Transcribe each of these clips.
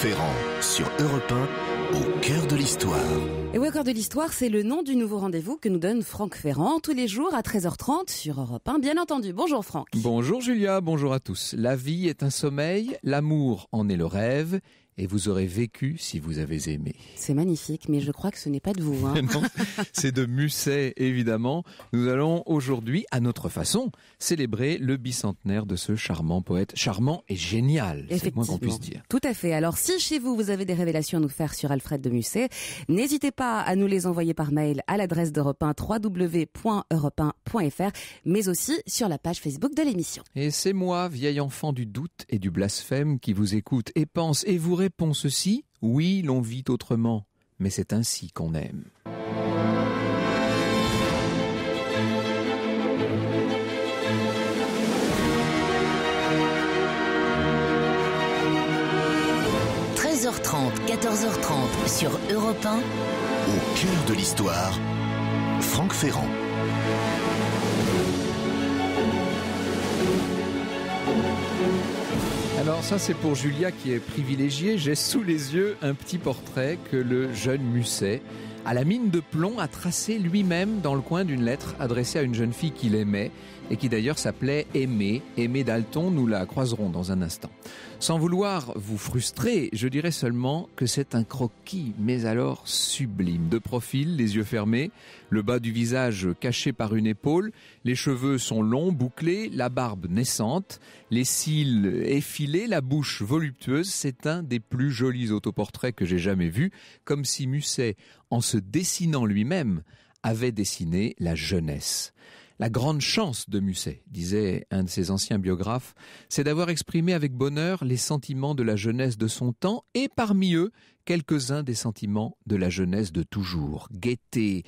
Ferrand sur Europe 1, au cœur de l'histoire. Et au cœur de l'histoire, c'est le nom du nouveau rendez-vous que nous donne Franck Ferrand tous les jours à 13h30 sur Europe 1, bien entendu. Bonjour Franck. Bonjour Julia, bonjour à tous. La vie est un sommeil, l'amour en est le rêve et vous aurez vécu si vous avez aimé. C'est magnifique, mais je crois que ce n'est pas de vous. Hein. c'est de Musset, évidemment. Nous allons aujourd'hui, à notre façon, célébrer le bicentenaire de ce charmant poète. Charmant et génial, c'est le moins qu'on puisse dire. Tout à fait. Alors, si chez vous, vous avez des révélations à nous faire sur Alfred de Musset, n'hésitez pas à nous les envoyer par mail à l'adresse d'Europe 1, www.europe mais aussi sur la page Facebook de l'émission. Et c'est moi, vieil enfant du doute et du blasphème, qui vous écoute et pense et vous répond répond ceci, oui, l'on vit autrement, mais c'est ainsi qu'on aime. « 13h30, 14h30 sur Europe 1. Au cœur de l'histoire, Franck Ferrand. Alors ça c'est pour Julia qui est privilégiée. J'ai sous les yeux un petit portrait que le jeune Musset à la mine de plomb, a tracé lui-même dans le coin d'une lettre adressée à une jeune fille qu'il aimait et qui d'ailleurs s'appelait Aimée. Aimée Dalton, nous la croiserons dans un instant. Sans vouloir vous frustrer, je dirais seulement que c'est un croquis, mais alors sublime. De profil, les yeux fermés, le bas du visage caché par une épaule, les cheveux sont longs, bouclés, la barbe naissante, les cils effilés, la bouche voluptueuse, c'est un des plus jolis autoportraits que j'ai jamais vu. comme si Musset en se dessinant lui-même, avait dessiné la jeunesse. La grande chance de Musset, disait un de ses anciens biographes, c'est d'avoir exprimé avec bonheur les sentiments de la jeunesse de son temps et parmi eux quelques-uns des sentiments de la jeunesse de toujours. Gaieté,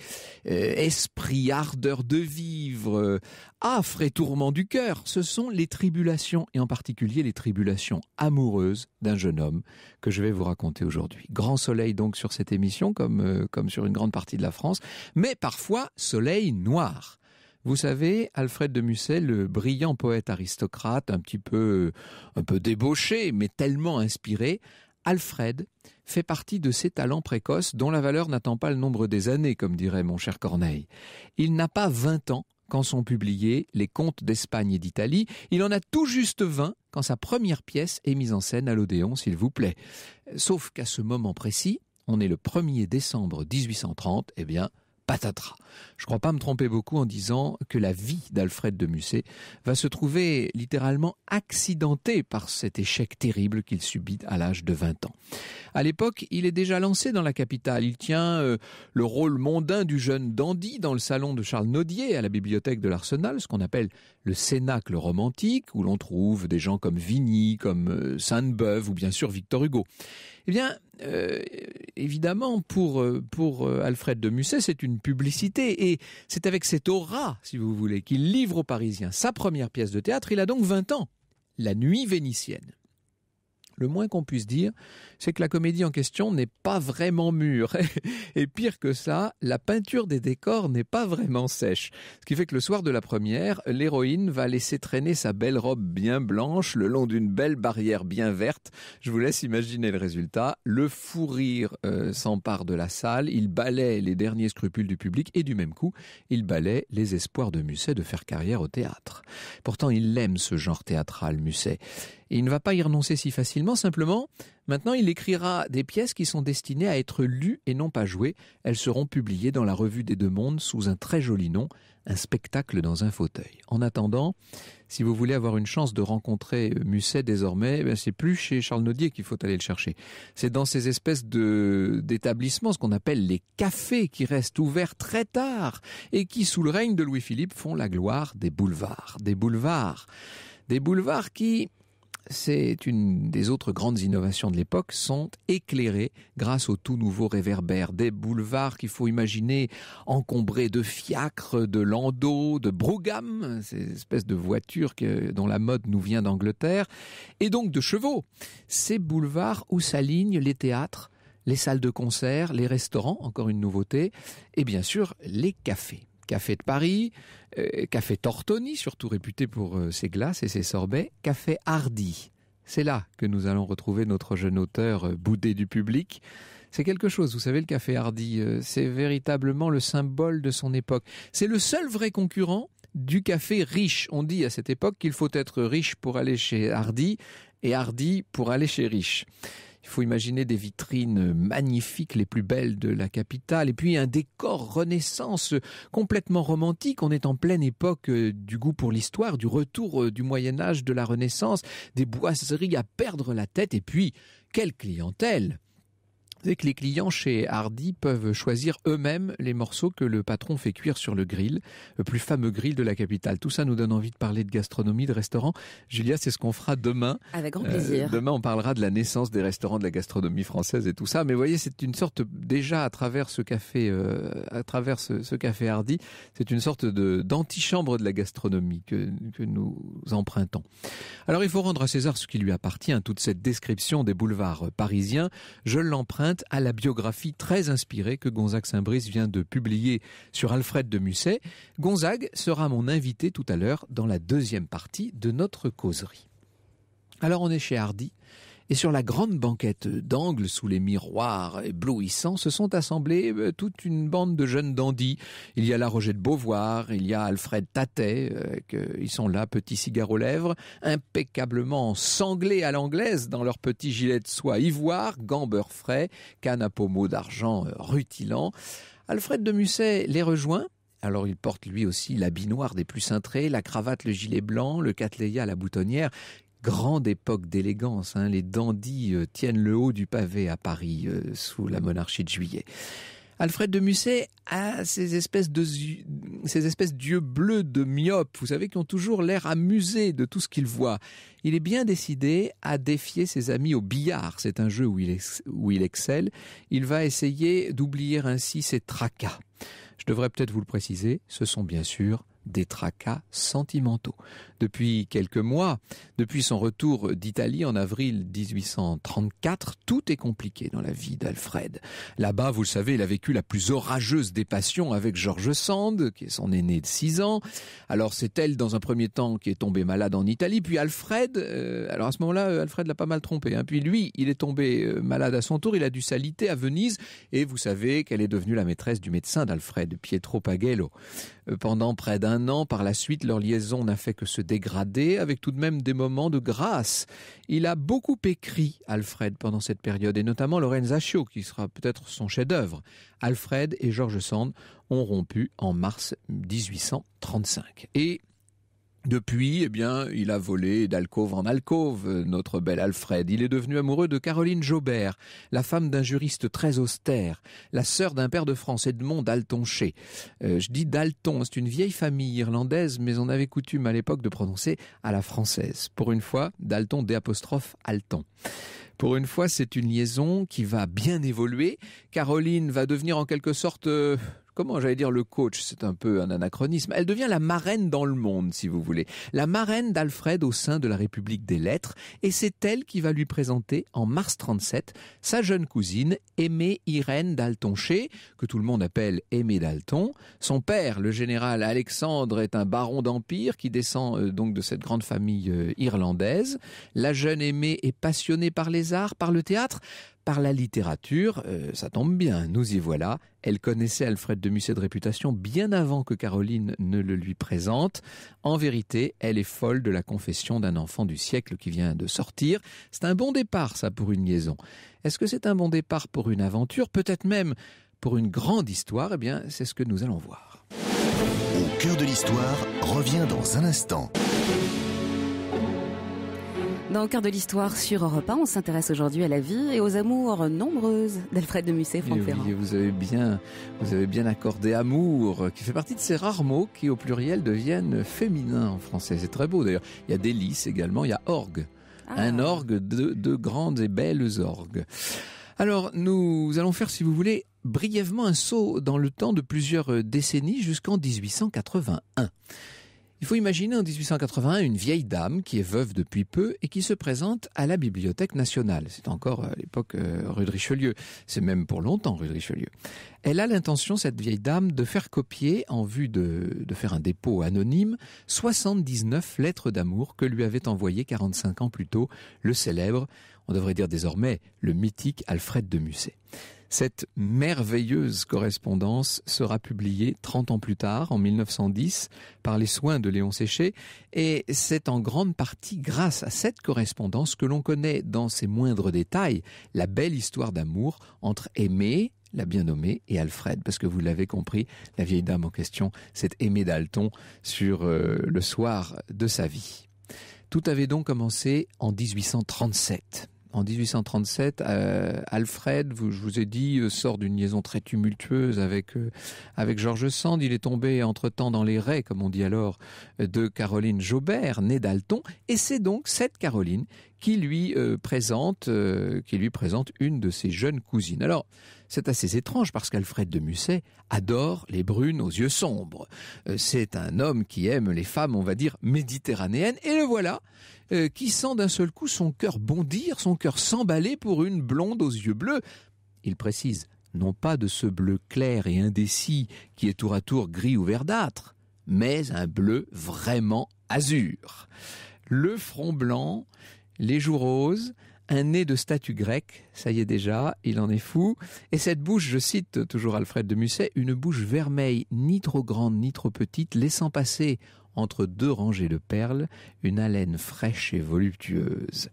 euh, esprit, ardeur de vivre, euh, affre et tourment du cœur, ce sont les tribulations, et en particulier les tribulations amoureuses d'un jeune homme que je vais vous raconter aujourd'hui. Grand soleil donc sur cette émission, comme, euh, comme sur une grande partie de la France, mais parfois soleil noir. Vous savez, Alfred de Musset, le brillant poète aristocrate, un petit peu, un peu débauché, mais tellement inspiré, Alfred fait partie de ces talents précoces dont la valeur n'attend pas le nombre des années, comme dirait mon cher Corneille. Il n'a pas 20 ans quand sont publiés les contes d'Espagne et d'Italie. Il en a tout juste 20 quand sa première pièce est mise en scène à l'Odéon, s'il vous plaît. Sauf qu'à ce moment précis, on est le 1er décembre 1830, eh bien, patatras. Je ne crois pas me tromper beaucoup en disant que la vie d'Alfred de Musset va se trouver littéralement accidentée par cet échec terrible qu'il subit à l'âge de 20 ans. À l'époque, il est déjà lancé dans la capitale. Il tient euh, le rôle mondain du jeune dandy dans le salon de Charles Nodier à la bibliothèque de l'Arsenal, ce qu'on appelle le cénacle romantique, où l'on trouve des gens comme Vigny, comme euh, Sainte-Beuve ou bien sûr Victor Hugo. Eh bien, euh, évidemment, pour, euh, pour Alfred de Musset, c'est une publicité, et c'est avec cette aura, si vous voulez, qu'il livre aux Parisiens sa première pièce de théâtre. Il a donc 20 ans, La Nuit vénitienne. Le moins qu'on puisse dire, c'est que la comédie en question n'est pas vraiment mûre. Et pire que ça, la peinture des décors n'est pas vraiment sèche. Ce qui fait que le soir de la première, l'héroïne va laisser traîner sa belle robe bien blanche le long d'une belle barrière bien verte. Je vous laisse imaginer le résultat. Le fou rire euh, s'empare de la salle, il balaie les derniers scrupules du public et du même coup, il balaie les espoirs de Musset de faire carrière au théâtre. Pourtant, il aime ce genre théâtral, Musset. Et il ne va pas y renoncer si facilement, simplement, Maintenant, il écrira des pièces qui sont destinées à être lues et non pas jouées. Elles seront publiées dans la Revue des Deux Mondes sous un très joli nom, un spectacle dans un fauteuil. En attendant, si vous voulez avoir une chance de rencontrer Musset désormais, ce eh c'est plus chez Charles Naudier qu'il faut aller le chercher. C'est dans ces espèces de d'établissements, ce qu'on appelle les cafés, qui restent ouverts très tard et qui, sous le règne de Louis-Philippe, font la gloire des boulevards. Des boulevards. Des boulevards qui, c'est une des autres grandes innovations de l'époque, sont éclairées grâce au tout nouveau réverbère. Des boulevards qu'il faut imaginer encombrés de fiacres, de landaux, de broughams, ces espèces de voitures dont la mode nous vient d'Angleterre, et donc de chevaux. Ces boulevards où s'alignent les théâtres, les salles de concert, les restaurants, encore une nouveauté, et bien sûr les cafés. Café de Paris, euh, Café Tortoni, surtout réputé pour euh, ses glaces et ses sorbets, Café Hardy. C'est là que nous allons retrouver notre jeune auteur euh, boudé du public. C'est quelque chose, vous savez, le café Hardy, c'est véritablement le symbole de son époque. C'est le seul vrai concurrent du café riche. On dit à cette époque qu'il faut être riche pour aller chez Hardy et Hardy pour aller chez riche. Il faut imaginer des vitrines magnifiques, les plus belles de la capitale, et puis un décor renaissance complètement romantique. On est en pleine époque euh, du goût pour l'histoire, du retour euh, du Moyen Âge, de la Renaissance, des boiseries à perdre la tête, et puis quelle clientèle savez que les clients chez Hardy peuvent choisir eux-mêmes les morceaux que le patron fait cuire sur le grill, le plus fameux grill de la capitale. Tout ça nous donne envie de parler de gastronomie, de restaurant. Julia, c'est ce qu'on fera demain. Avec grand euh, plaisir. demain, on parlera de la naissance des restaurants, de la gastronomie française et tout ça. Mais vous voyez, c'est une sorte, déjà à travers ce café, euh, à travers ce, ce café Hardy, c'est une sorte de d'antichambre de la gastronomie que, que nous empruntons. Alors, il faut rendre à César ce qui lui appartient. Toute cette description des boulevards parisiens, je l'emprunte à la biographie très inspirée que Gonzague Saint-Brice vient de publier sur Alfred de Musset. Gonzague sera mon invité tout à l'heure dans la deuxième partie de notre causerie. Alors on est chez Hardy et sur la grande banquette d'angle, sous les miroirs éblouissants, se sont assemblés euh, toute une bande de jeunes dandys. Il y a la Roger de Beauvoir, il y a Alfred Tatet, euh, ils sont là, petits cigares aux lèvres, impeccablement sanglés à l'anglaise dans leurs petits gilets de soie ivoire, gambeur frais, canne à pommeau d'argent euh, rutilant. Alfred de Musset les rejoint alors il porte lui aussi l'habit noir des plus cintrés, la cravate, le gilet blanc, le catléa, la boutonnière grande époque d'élégance. Hein. Les dandys euh, tiennent le haut du pavé à Paris euh, sous la monarchie de Juillet. Alfred de Musset a ces espèces de ces espèces d'yeux bleus de myope, vous savez, qui ont toujours l'air amusés de tout ce qu'il voient. Il est bien décidé à défier ses amis au billard. C'est un jeu où il excelle. Il va essayer d'oublier ainsi ses tracas. Je devrais peut-être vous le préciser, ce sont bien sûr des tracas sentimentaux. Depuis quelques mois, depuis son retour d'Italie en avril 1834, tout est compliqué dans la vie d'Alfred. Là-bas, vous le savez, il a vécu la plus orageuse des passions avec George Sand, qui est son aîné de 6 ans. Alors c'est elle, dans un premier temps, qui est tombée malade en Italie, puis Alfred, euh, alors à ce moment-là, euh, Alfred l'a pas mal trompé, hein. puis lui, il est tombé euh, malade à son tour, il a dû s'aliter à Venise, et vous savez qu'elle est devenue la maîtresse du médecin d'Alfred, Pietro Pagello. Euh, pendant près d'un an. Par la suite, leur liaison n'a fait que se dégrader, avec tout de même des moments de grâce. Il a beaucoup écrit, Alfred, pendant cette période, et notamment Lorenzaccio, qui sera peut-être son chef-d'œuvre. Alfred et George Sand ont rompu en mars 1835. Et depuis, eh bien, il a volé d'alcôve en alcôve, euh, notre bel Alfred. Il est devenu amoureux de Caroline Jobert, la femme d'un juriste très austère, la sœur d'un père de France, Edmond d'Altonché. Euh, je dis d'Alton, c'est une vieille famille irlandaise, mais on avait coutume à l'époque de prononcer à la française. Pour une fois, d'Alton, apostrophe Alton. Pour une fois, c'est une liaison qui va bien évoluer. Caroline va devenir en quelque sorte euh, comment j'allais dire le coach, c'est un peu un anachronisme, elle devient la marraine dans le monde, si vous voulez, la marraine d'Alfred au sein de la République des Lettres, et c'est elle qui va lui présenter en mars 37 sa jeune cousine, Aimée Irène d'Altonché, que tout le monde appelle Aimée d'Alton. Son père, le général Alexandre, est un baron d'Empire qui descend euh, donc de cette grande famille euh, irlandaise. La jeune Aimée est passionnée par les arts, par le théâtre, par la littérature. Euh, ça tombe bien, nous y voilà. Elle connaissait Alfred de Musset de réputation bien avant que Caroline ne le lui présente. En vérité, elle est folle de la confession d'un enfant du siècle qui vient de sortir. C'est un bon départ, ça, pour une liaison. Est-ce que c'est un bon départ pour une aventure Peut-être même pour une grande histoire Eh bien, c'est ce que nous allons voir. Au cœur de l'histoire reviens dans un instant. Dans le cœur de l'histoire sur Europe on s'intéresse aujourd'hui à la vie et aux amours nombreuses d'Alfred de Musset, Franck Ferrand. vous avez bien, vous avez bien accordé amour, qui fait partie de ces rares mots qui, au pluriel, deviennent féminins en français. C'est très beau d'ailleurs. Il y a délice également, il y a orgue. Ah. Un orgue de, de grandes et belles orgues. Alors, nous allons faire, si vous voulez, brièvement un saut dans le temps de plusieurs décennies jusqu'en 1881. Il faut imaginer en 1881 une vieille dame qui est veuve depuis peu et qui se présente à la Bibliothèque nationale. C'est encore à euh, l'époque euh, rue de Richelieu. C'est même pour longtemps rue de Richelieu. Elle a l'intention, cette vieille dame, de faire copier, en vue de, de faire un dépôt anonyme, 79 lettres d'amour que lui avait envoyées 45 ans plus tôt le célèbre, on devrait dire désormais le mythique Alfred de Musset. Cette merveilleuse correspondance sera publiée 30 ans plus tard, en 1910, par les soins de Léon Séché, et c'est en grande partie grâce à cette correspondance que l'on connaît dans ses moindres détails la belle histoire d'amour entre Aimée, la bien nommée, et Alfred, parce que vous l'avez compris, la vieille dame en question, c'est Aimée Dalton sur euh, le soir de sa vie. Tout avait donc commencé en 1837. En 1837, euh, Alfred, vous, je vous ai dit, euh, sort d'une liaison très tumultueuse avec euh, avec George Sand. Il est tombé entre-temps dans les raies, comme on dit alors, de Caroline Jobert, née d'Alton. Et c'est donc cette Caroline qui lui présente qui lui présente une de ses jeunes cousines. Alors, c'est assez étrange parce qu'Alfred de Musset adore les brunes aux yeux sombres. c'est un homme qui aime les femmes, on va dire, méditerranéennes. Et le voilà euh, qui sent d'un seul coup son cœur bondir, son cœur s'emballer pour une blonde aux yeux bleus. Il précise, non pas de ce bleu clair et indécis qui est tour à tour gris ou verdâtre, mais un bleu vraiment azur. Le front blanc, les joues roses, un nez de statue grecque, ça y est déjà, il en est fou, et cette bouche, je cite toujours Alfred de Musset, une bouche vermeille, ni trop grande ni trop petite, laissant passer entre deux rangées de perles, une haleine fraîche et voluptueuse.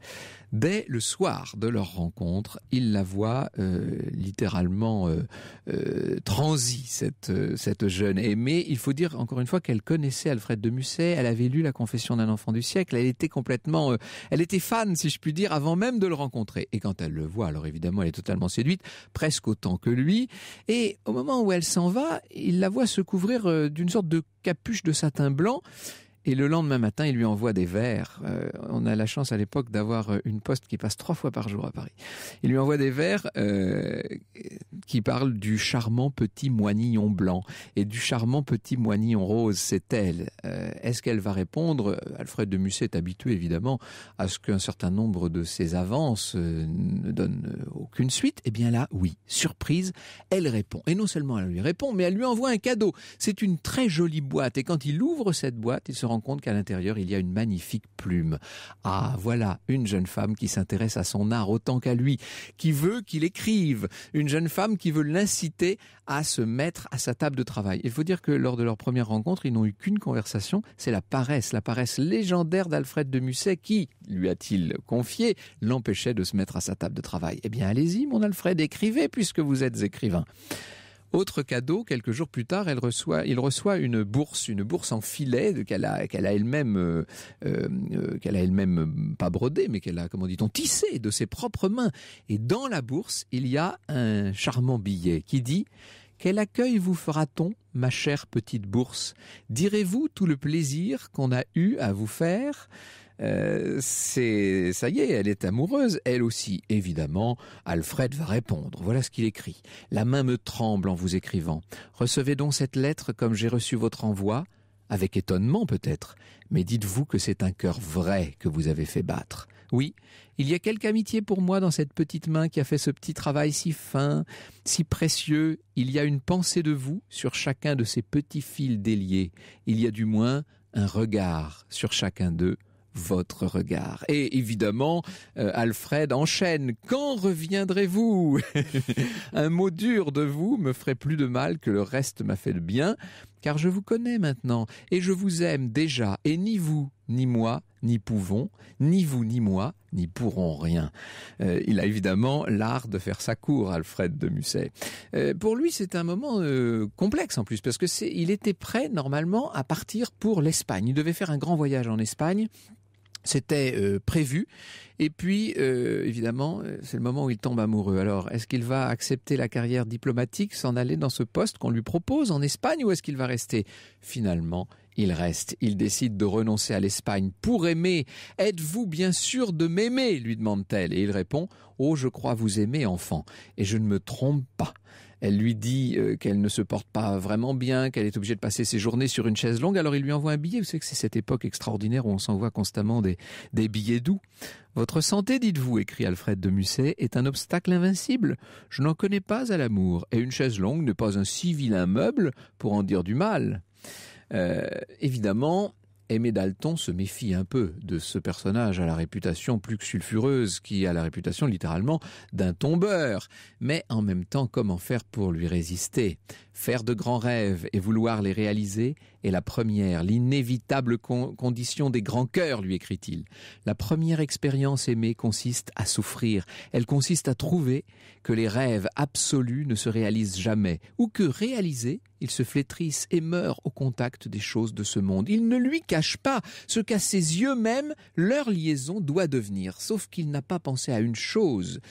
Dès le soir de leur rencontre, il la voit euh, littéralement euh, euh, transi cette, cette jeune aimée. Il faut dire encore une fois qu'elle connaissait Alfred de Musset, elle avait lu La Confession d'un enfant du siècle, elle était complètement... elle était fan, si je puis dire, avant même de le rencontrer. Et quand elle le voit, alors évidemment, elle est totalement séduite, presque autant que lui. Et au moment où elle s'en va, il la voit se couvrir d'une sorte de capuche de satin blanc et le lendemain matin, il lui envoie des vers. Euh, on a la chance à l'époque d'avoir euh, une poste qui passe trois fois par jour à Paris. Il lui envoie des vers euh, qui parlent du charmant petit moignon blanc et du charmant petit moignon rose. C'est elle. Est-ce qu'elle va répondre Alfred de Musset est habitué évidemment à ce qu'un certain nombre de ses avances ne donnent aucune suite. Eh bien là, oui, surprise, elle répond. Et non seulement elle lui répond, mais elle lui envoie un cadeau. C'est une très jolie boîte. Et quand il ouvre cette boîte, il se rend compte qu'à l'intérieur, il y a une magnifique plume. Ah, voilà une jeune femme qui s'intéresse à son art autant qu'à lui, qui veut qu'il écrive, une jeune femme qui veut l'inciter à se mettre à sa table de travail. Il faut dire que lors de leur première rencontre, ils n'ont eu qu'une conversation, c'est la paresse, la paresse légendaire d'Alfred de Musset qui, lui a-t-il confié, l'empêchait de se mettre à sa table de travail. Eh bien, allez-y, mon Alfred, écrivez puisque vous êtes écrivain. Autre cadeau, quelques jours plus tard, elle reçoit, il reçoit une bourse, une bourse en filet qu'elle a, qu'elle a elle-même, euh, euh, euh, qu'elle a elle-même pas brodée, mais qu'elle a, comment dit-on, tissée de ses propres mains. Et dans la bourse, il y a un charmant billet qui dit quel accueil vous fera-t-on, ma chère petite bourse Direz-vous tout le plaisir qu'on a eu à vous faire euh, c'est ça y est, elle est amoureuse, elle aussi, évidemment. Alfred va répondre. Voilà ce qu'il écrit. La main me tremble en vous écrivant. Recevez donc cette lettre comme j'ai reçu votre envoi, avec étonnement peut-être, mais dites-vous que c'est un cœur vrai que vous avez fait battre. Oui, il y a quelque amitié pour moi dans cette petite main qui a fait ce petit travail si fin, si précieux. Il y a une pensée de vous sur chacun de ces petits fils déliés. Il y a du moins un regard sur chacun d'eux votre regard. Et évidemment, euh, Alfred enchaîne. Quand reviendrez-vous Un mot dur de vous me ferait plus de mal que le reste m'a fait de bien car je vous connais maintenant, et je vous aime déjà, et ni vous, ni moi, n'y pouvons, ni vous, ni moi, n'y pourrons rien. Euh, il a évidemment l'art de faire sa cour, Alfred de Musset. Euh, pour lui, c'est un moment euh, complexe en plus, parce que c'est, il était prêt normalement à partir pour l'Espagne. Il devait faire un grand voyage en Espagne c'était euh, prévu. Et puis, euh, évidemment, euh, c'est le moment où il tombe amoureux. Alors, est-ce qu'il va accepter la carrière diplomatique, s'en aller dans ce poste qu'on lui propose en Espagne ou est-ce qu'il va rester Finalement, il reste. Il décide de renoncer à l'Espagne pour aimer. Êtes-vous bien sûr de m'aimer lui demande-t-elle. Et il répond Oh, je crois vous aimer, enfant. Et je ne me trompe pas. Elle lui dit euh, qu'elle ne se porte pas vraiment bien, qu'elle est obligée de passer ses journées sur une chaise longue. Alors il lui envoie un billet. Vous savez que c'est cette époque extraordinaire où on s'envoie constamment des, billets doux. Votre santé, dites-vous, écrit Alfred de Musset, est un obstacle invincible. Je n'en connais pas à l'amour, et une chaise longue n'est pas un si vilain meuble pour en dire du mal. Euh, évidemment, Aimé Dalton se méfie un peu de ce personnage à la réputation plus que sulfureuse, qui a la réputation littéralement d'un tombeur. Mais en même temps, comment faire pour lui résister Faire de grands rêves et vouloir les réaliser et la première, l'inévitable condition des grands cœurs, lui écrit-il. La première expérience aimée consiste à souffrir. Elle consiste à trouver que les rêves absolus ne se réalisent jamais, ou que réalisés, ils se flétrissent et meurent au contact des choses de ce monde. Il ne lui cache pas ce qu'à ses yeux même leur liaison doit devenir, sauf qu'il n'a pas pensé à une chose,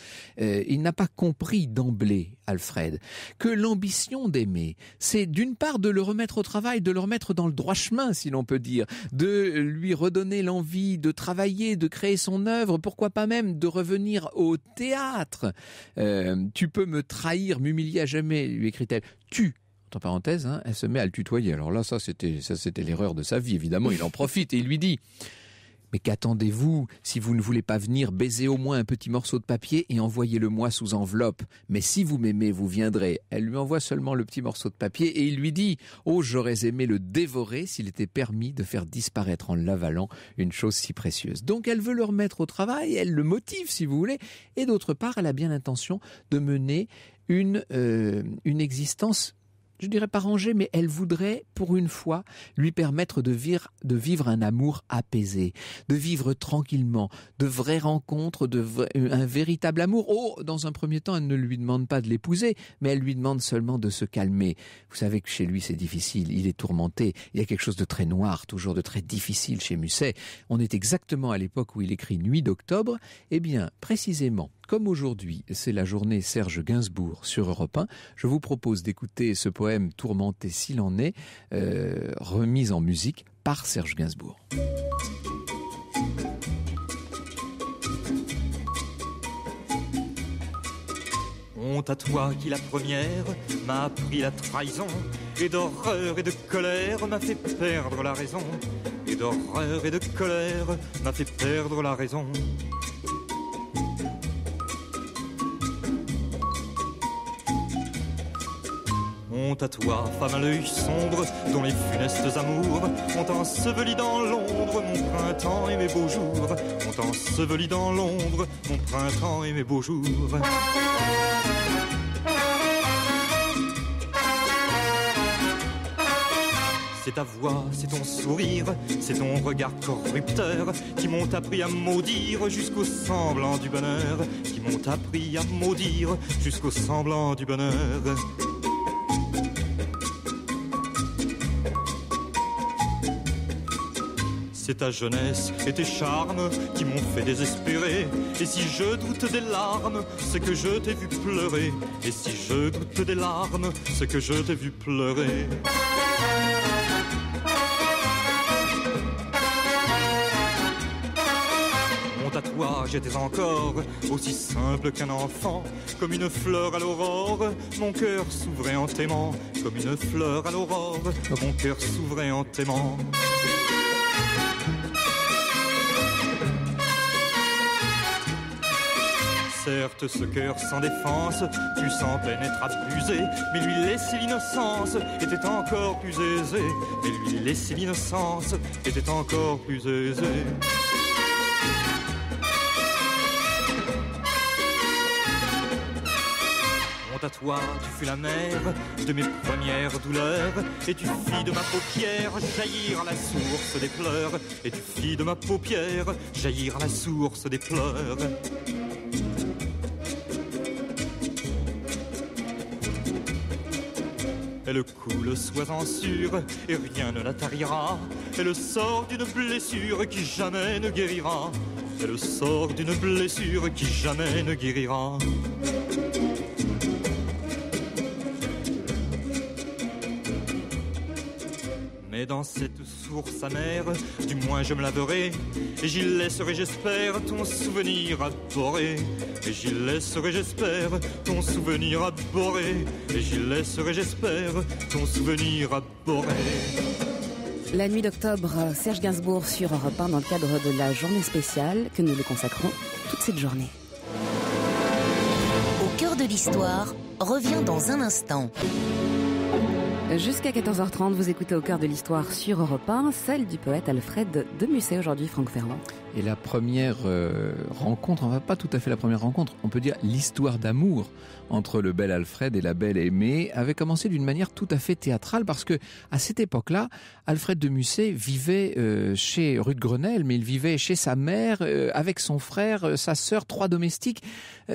euh, il n'a pas compris d'emblée Alfred, que l'ambition d'aimer, c'est d'une part de le remettre au travail, de le remettre dans le droit chemin, si l'on peut dire, de lui redonner l'envie de travailler, de créer son œuvre, pourquoi pas même de revenir au théâtre. Euh, tu peux me trahir, m'humilier à jamais, lui écrit-elle. Tu entre parenthèses, hein, elle se met à le tutoyer. Alors là, ça c'était, ça c'était l'erreur de sa vie. Évidemment, il en profite et il lui dit qu'attendez-vous si vous ne voulez pas venir baiser au moins un petit morceau de papier et envoyez-le moi sous enveloppe Mais si vous m'aimez, vous viendrez. Elle lui envoie seulement le petit morceau de papier et il lui dit Oh, j'aurais aimé le dévorer s'il était permis de faire disparaître en l'avalant une chose si précieuse. Donc elle veut le remettre au travail, elle le motive si vous voulez, et d'autre part, elle a bien l'intention de mener une, euh, une existence je dirais pas ranger, mais elle voudrait, pour une fois, lui permettre de vivre, de vivre un amour apaisé, de vivre tranquillement, de vraies rencontres, de un véritable amour. Oh, dans un premier temps, elle ne lui demande pas de l'épouser, mais elle lui demande seulement de se calmer. Vous savez que chez lui, c'est difficile, il est tourmenté, il y a quelque chose de très noir, toujours de très difficile chez Musset. On est exactement à l'époque où il écrit Nuit d'octobre. Eh bien, précisément, comme aujourd'hui, c'est la journée Serge Gainsbourg sur Europe 1, je vous propose d'écouter ce poème poème tourmenté s'il en est, euh, remise en musique par Serge Gainsbourg. Honte à toi qui la première m'a appris la trahison et d'horreur et de colère m'a fait perdre la raison et d'horreur et de colère m'a fait perdre la raison. Honte à toi, femme à l'œil sombre, dont les funestes amours ont enseveli dans l'ombre mon printemps et mes beaux jours, ont enseveli dans l'ombre mon printemps et mes beaux jours. C'est ta voix, c'est ton sourire, c'est ton regard corrupteur qui m'ont appris à maudire jusqu'au semblant du bonheur, qui m'ont appris à maudire jusqu'au semblant du bonheur. c'est ta jeunesse et tes charmes qui m'ont fait désespérer. Et si je doute des larmes, c'est que je t'ai vu pleurer. Et si je doute des larmes, c'est que je t'ai vu pleurer. Mon tatouage était encore aussi simple qu'un enfant, comme une fleur à l'aurore, mon cœur s'ouvrait en t'aimant, comme une fleur à l'aurore, mon cœur s'ouvrait en t'aimant. Certes, ce cœur sans défense, tu sens être abusé, mais lui laisser l'innocence était encore plus aisé. Mais lui laisser l'innocence était encore plus aisé. à toi, tu fus la mère de mes premières douleurs, et tu fis de ma paupière jaillir à la source des pleurs, et tu fis de ma paupière jaillir à la source des pleurs. Elle coule, sois-en sûr, et rien ne la tarira. Elle sort d'une blessure qui jamais ne guérira. Elle sort d'une blessure qui jamais ne guérira. dans cette source amère, du moins je me laverai, et j'y laisserai, j'espère, ton souvenir abhorré. Et j'y laisserai, j'espère, ton souvenir abhorré. Et j'y laisserai, j'espère, ton souvenir abhorré. La nuit d'octobre, Serge Gainsbourg sur un 1 dans le cadre de la journée spéciale que nous lui consacrons toute cette journée. Au cœur de l'histoire reviens dans un instant. Jusqu'à 14h30, vous écoutez au cœur de l'histoire sur Europe 1, celle du poète Alfred de Musset aujourd'hui, Franck Ferrand. Et la première euh, rencontre, enfin pas tout à fait la première rencontre, on peut dire l'histoire d'amour entre le bel Alfred et la belle Aimée avait commencé d'une manière tout à fait théâtrale parce que à cette époque-là, Alfred de Musset vivait euh, chez rue de Grenelle, mais il vivait chez sa mère euh, avec son frère, sa sœur, trois domestiques.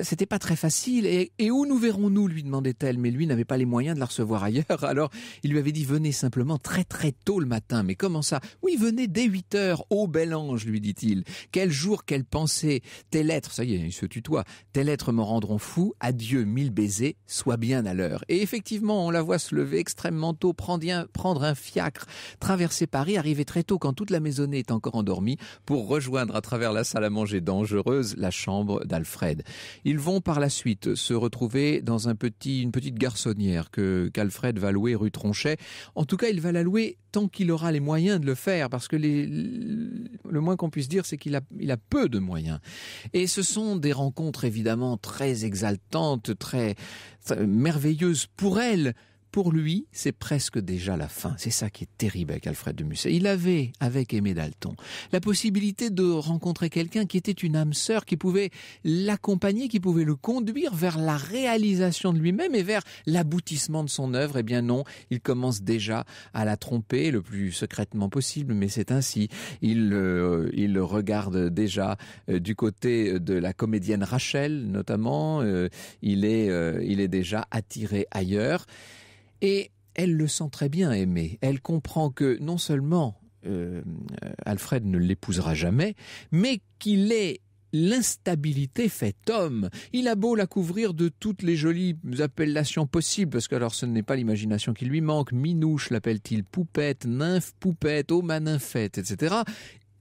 C'était pas très facile. Et, où nous verrons-nous lui demandait-elle, mais lui n'avait pas les moyens de la recevoir ailleurs. Alors il lui avait dit venez simplement très très tôt le matin. Mais comment ça Oui, venez dès 8 heures. Au bel ange, lui dit-il. Quel jour, quelle pensée, tes lettres, ça y est, il se tutoie, telle lettres me rendront fou, adieu, mille baisers, sois bien à l'heure. Et effectivement, on la voit se lever extrêmement tôt, prendre un, fiacre, traverser Paris, arriver très tôt quand toute la maisonnée est encore endormie, pour rejoindre à travers la salle à manger dangereuse la chambre d'Alfred. Ils vont par la suite se retrouver dans un une petite garçonnière que qu'Alfred va louer rue Tronchet. En tout cas, il va la louer tant qu'il aura les moyens de le faire, parce que les, le moins qu'on puisse dire, c'est qu'il a, il a peu de moyens. Et ce sont des rencontres évidemment très exaltantes, très merveilleuses pour elle, pour lui, c'est presque déjà la fin. C'est ça qui est terrible avec Alfred de Musset. Il avait, avec Aimé Dalton, la possibilité de rencontrer quelqu'un qui était une âme sœur, qui pouvait l'accompagner, qui pouvait le conduire vers la réalisation de lui-même et vers l'aboutissement de son œuvre. Eh bien non, il commence déjà à la tromper le plus secrètement possible, mais c'est ainsi. Il, euh, il regarde déjà euh, du côté de la comédienne Rachel, notamment. Euh, il, est, euh, il est déjà attiré ailleurs. Et elle le sent très bien aimé. Elle comprend que non seulement euh, Alfred ne l'épousera jamais, mais qu'il est l'instabilité fait homme. Il a beau la couvrir de toutes les jolies appellations possibles, parce que alors ce n'est pas l'imagination qui lui manque, minouche l'appelle-t-il, poupette, nymphe, poupette, à nymphette, etc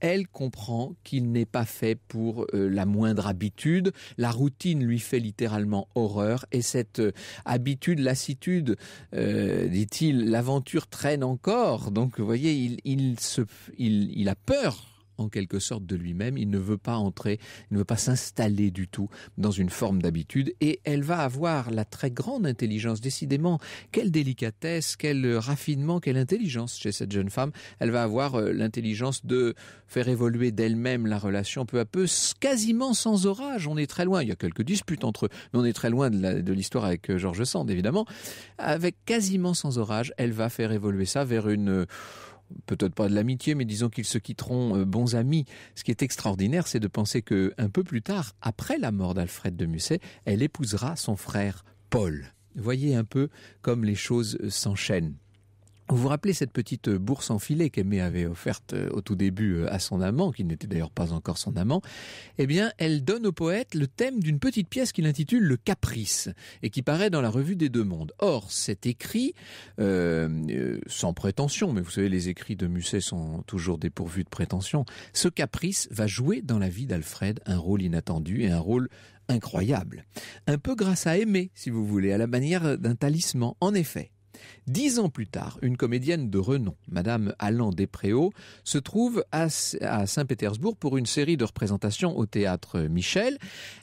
elle comprend qu'il n'est pas fait pour euh, la moindre habitude. La routine lui fait littéralement horreur et cette euh, habitude, lassitude, euh, dit-il, l'aventure traîne encore. Donc, vous voyez, il, se, il a peur en quelque sorte de lui-même. Il ne veut pas entrer, il ne veut pas s'installer du tout dans une forme d'habitude. Et elle va avoir la très grande intelligence, décidément, quelle délicatesse, quel raffinement, quelle intelligence chez cette jeune femme. Elle va avoir euh, l'intelligence de faire évoluer d'elle-même la relation peu à peu, quasiment sans orage. On est très loin. Il y a quelques disputes entre eux, mais on est très loin de l'histoire avec euh, Georges Sand, évidemment. Avec quasiment sans orage, elle va faire évoluer ça vers une peut-être pas de l'amitié, mais disons qu'ils se quitteront euh, bons amis. Ce qui est extraordinaire, c'est de penser que un peu plus tard, après la mort d'Alfred de Musset, elle épousera son frère Paul. Voyez un peu comme les choses euh, s'enchaînent. Vous vous rappelez cette petite euh, bourse en filet qu'Aimée avait offerte euh, au tout début euh, à son amant, qui n'était d'ailleurs pas encore son amant Eh bien, elle donne au poète le thème d'une petite pièce qu'il intitule Le Caprice et qui paraît dans la revue des Deux Mondes. Or, cet écrit, sans prétention, mais vous savez, les écrits de Musset sont toujours dépourvus de prétention, ce caprice va jouer dans la vie d'Alfred un rôle inattendu et un rôle incroyable. Un peu grâce à Aimée, si vous voulez, à la manière d'un talisman. En effet, Dix ans plus tard, une comédienne de renom, Madame Alain Despréaux, se trouve à, Saint-Pétersbourg pour une série de représentations au théâtre Michel.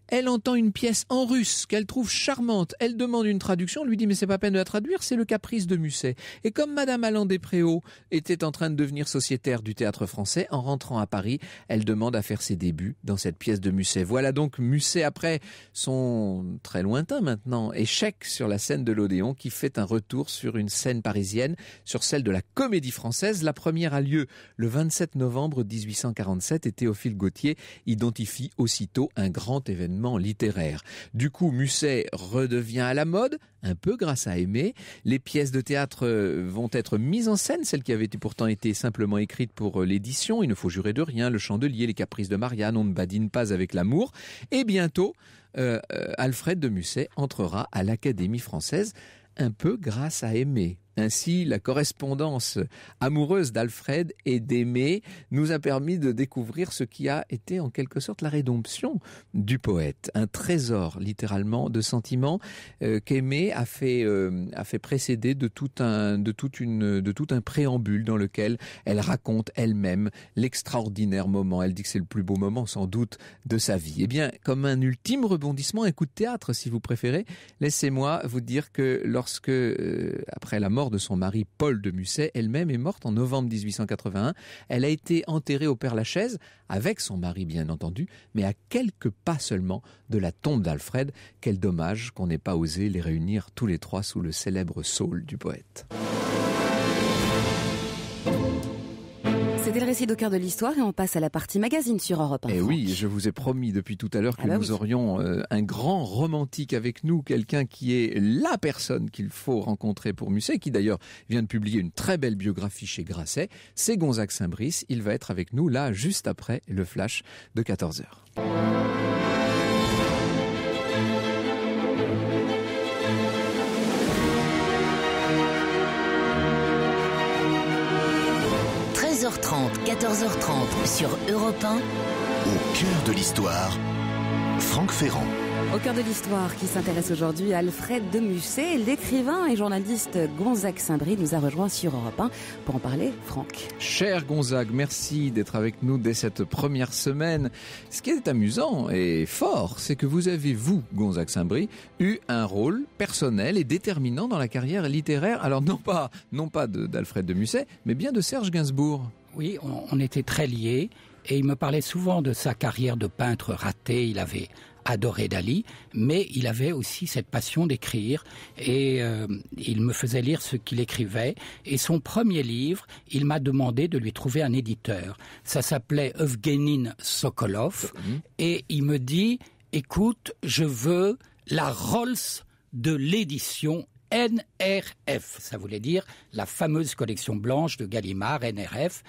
Elle entend une pièce en russe qu'elle trouve charmante. Elle demande une traduction, lui dit mais c'est pas peine de la traduire, c'est le caprice de Musset. Et comme Madame Alain Despréaux était en train de devenir sociétaire du théâtre français, en rentrant à Paris, elle demande à faire ses débuts dans cette pièce de Musset. Voilà donc Musset après son très lointain maintenant échec sur la scène de l'Odéon qui fait un retour sur une scène parisienne sur celle de la Comédie Française. La première a lieu le 27 novembre 1847 et Théophile Gautier identifie aussitôt un grand événement littéraire. Du coup, Musset redevient à la mode, un peu grâce à Aimé. Les pièces de théâtre euh, vont être mises en scène, celles qui avaient pourtant été simplement écrites pour euh, l'édition. Il ne faut jurer de rien, le chandelier, les caprices de Marianne, on ne badine pas avec l'amour. Et bientôt, euh, Alfred de Musset entrera à l'Académie française un peu grâce à aimer. Ainsi, la correspondance amoureuse d'Alfred et d'Aimé nous a permis de découvrir ce qui a été en quelque sorte la rédemption du poète, un trésor littéralement de sentiments euh, qu'Aimé a fait euh, a fait précéder de tout un de une de tout un préambule dans lequel elle raconte elle-même l'extraordinaire moment. Elle dit que c'est le plus beau moment sans doute de sa vie. Eh bien, comme un ultime rebondissement, un coup de théâtre si vous préférez, laissez-moi vous dire que lorsque euh, après la mort de son mari Paul de Musset, elle-même est morte en novembre 1881. Elle a été enterrée au Père Lachaise, avec son mari bien entendu, mais à quelques pas seulement de la tombe d'Alfred. Quel dommage qu'on n'ait pas osé les réunir tous les trois sous le célèbre saule du poète. C'était le récit au cœur de l'histoire et on passe à la partie magazine sur Europe 1. Et eh oui, je vous ai promis depuis tout à l'heure que ah bah nous aurions euh, un grand romantique avec nous, quelqu'un qui est la personne qu'il faut rencontrer pour Musset, qui d'ailleurs vient de publier une très belle biographie chez Grasset. C'est Gonzague Saint-Brice. Il va être avec nous là juste après le flash de 14h. 30 sur Europe Au cœur de l'histoire, Franck Ferrand. Au cœur de l'histoire qui s'intéresse aujourd'hui à Alfred de Musset, l'écrivain et journaliste Gonzague Saint-Brie nous a rejoint sur Europe 1 pour en parler, Franck. Cher Gonzague, merci d'être avec nous dès cette première semaine. Ce qui est amusant et fort, c'est que vous avez, vous, Gonzague Saint-Brie, eu un rôle personnel et déterminant dans la carrière littéraire, alors non pas, non pas d'Alfred de Musset, mais bien de Serge Gainsbourg. Oui, on, était très liés et il me parlait souvent de sa carrière de peintre ratée. Il avait adoré Dali, mais il avait aussi cette passion d'écrire et euh, il me faisait lire ce qu'il écrivait. Et son premier livre, il m'a demandé de lui trouver un éditeur. Ça s'appelait Evgenin Sokolov mhm. et il me dit, écoute, je veux la Rolls de l'édition NRF. Ça voulait dire la fameuse collection blanche de Gallimard, NRF.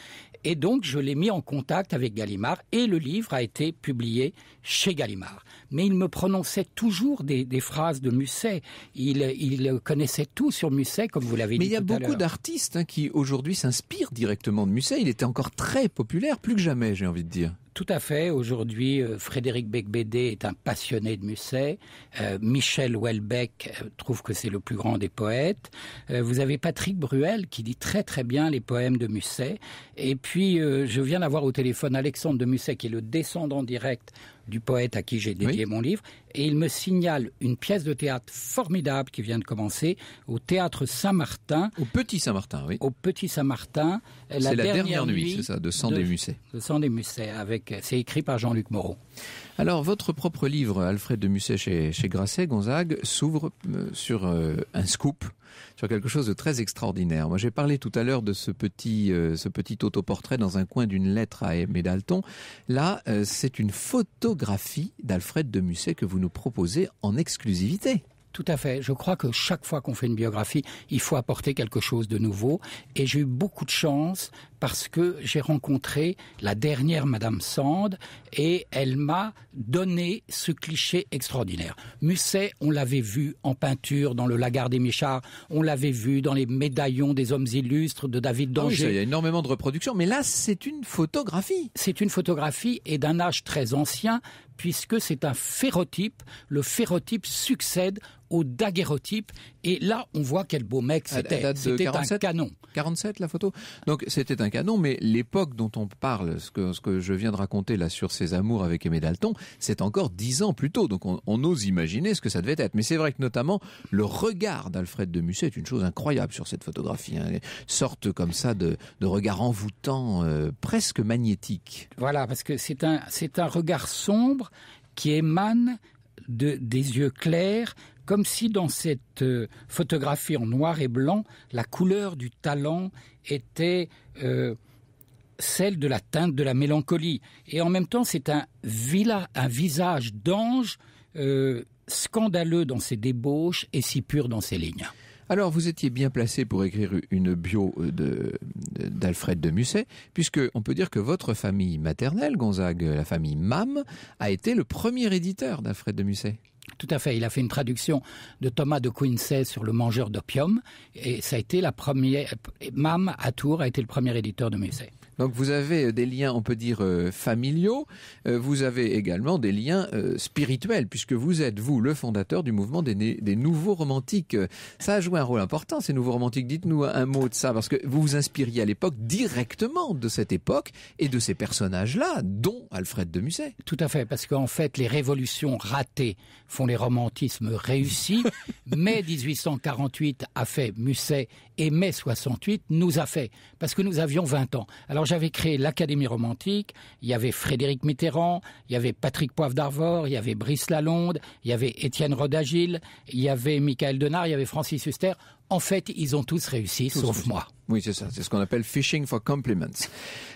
Et donc, je l'ai mis en contact avec Gallimard et le livre a été publié chez Gallimard. Mais il me prononçait toujours des, phrases de Musset. Il, connaissait tout sur Musset, comme vous l'avez dit. Mais il y a beaucoup d'artistes hein, qui aujourd'hui s'inspirent directement de Musset. Il était encore très populaire, plus que jamais, j'ai envie de dire. Tout à fait. Aujourd'hui, euh, Frédéric Becbédé est un passionné de Musset. Euh, Michel Houellebecq euh, trouve que c'est le plus grand des poètes. vous avez Patrick Bruel qui dit très très bien les poèmes de Musset. Et puis, je viens d'avoir au téléphone Alexandre de Musset qui est le descendant direct du poète à qui j'ai dédié mon livre et il me signale une pièce de théâtre formidable qui vient de commencer au théâtre Saint-Martin. Au Petit Saint-Martin, oui. Au Petit Saint-Martin. C'est la, dernière, nuit, c'est ça, de Sandé Musset. De Sandé Musset, c'est écrit par Jean-Luc Moreau. Alors, votre propre livre, Alfred de Musset chez, Grasset, Gonzague, s'ouvre euh, sur euh, un scoop, sur quelque chose de très extraordinaire. Moi, j'ai parlé tout à l'heure de ce petit, euh, ce petit autoportrait dans un coin d'une lettre à Aimé Dalton. Là, c'est une photographie d'Alfred de Musset que vous nous proposez en exclusivité. Tout à fait. Je crois que chaque fois qu'on fait une biographie, il faut apporter quelque chose de nouveau. Et j'ai eu beaucoup de chance parce que j'ai rencontré la dernière Madame Sand et elle m'a donné ce cliché extraordinaire. Musset, on l'avait vu en peinture dans le Lagarde des Michards, on l'avait vu dans les médaillons des hommes illustres de David ah Danger. il y a énormément de reproductions, mais là c'est une photographie. C'est une photographie et d'un âge très ancien puisque c'est un phérotype. Le phérotype succède au daguerreotype et là, on voit quel beau mec c'était. C'était un canon. 47, la photo. Donc, c'était un canon, mais l'époque dont on parle, ce que, je viens de raconter là sur ses amours avec Aimé Dalton, c'est encore dix ans plus tôt. Donc, on, ose imaginer ce que ça devait être. Mais c'est vrai que notamment, le regard d'Alfred de Musset est une chose incroyable sur cette photographie. Une hein. sorte comme ça de, regard envoûtant, euh, presque magnétique. Voilà, parce que c'est un, c'est un regard sombre qui émane des yeux clairs, comme si dans cette euh, photographie en noir et blanc, la couleur du talent était euh, celle de la teinte de la mélancolie. Et en même temps, c'est un, visage d'ange euh, scandaleux dans ses débauches et si pur dans ses lignes. Alors, vous étiez bien placé pour écrire une bio euh, d'Alfred de, Musset, puisque on peut dire que votre famille maternelle, Gonzague, la famille MAM, a été le premier éditeur d'Alfred de Musset. Tout à fait. Il a fait une traduction de Thomas de Quincey sur le mangeur d'opium, et ça a été la première. MAM à Tours a été le premier éditeur de Musset. Donc vous avez euh, des liens, on peut dire, euh, familiaux, euh, vous avez également des liens spirituels, puisque vous êtes, vous, le fondateur du mouvement des, des nouveaux romantiques. Ça a joué un rôle important, ces nouveaux romantiques. Dites-nous un mot de ça, parce que vous vous inspiriez à l'époque directement de cette époque et de ces personnages-là, dont Alfred de Musset. Tout à fait, parce qu'en fait, les révolutions ratées font les romantismes réussis. mai 1848 a fait Musset et mai 68 nous a fait, parce que nous avions 20 ans. Alors j'avais créé l'Académie romantique, il y avait Frédéric Mitterrand, il y avait Patrick Poivre d'Arvor, il y avait Brice Lalonde, il y avait Étienne Rodagil, il y avait Michael Denard, il y avait Francis Huster. En fait, ils ont tous réussi, sauf moi. Oui, c'est ça. C'est ce qu'on appelle fishing for compliments.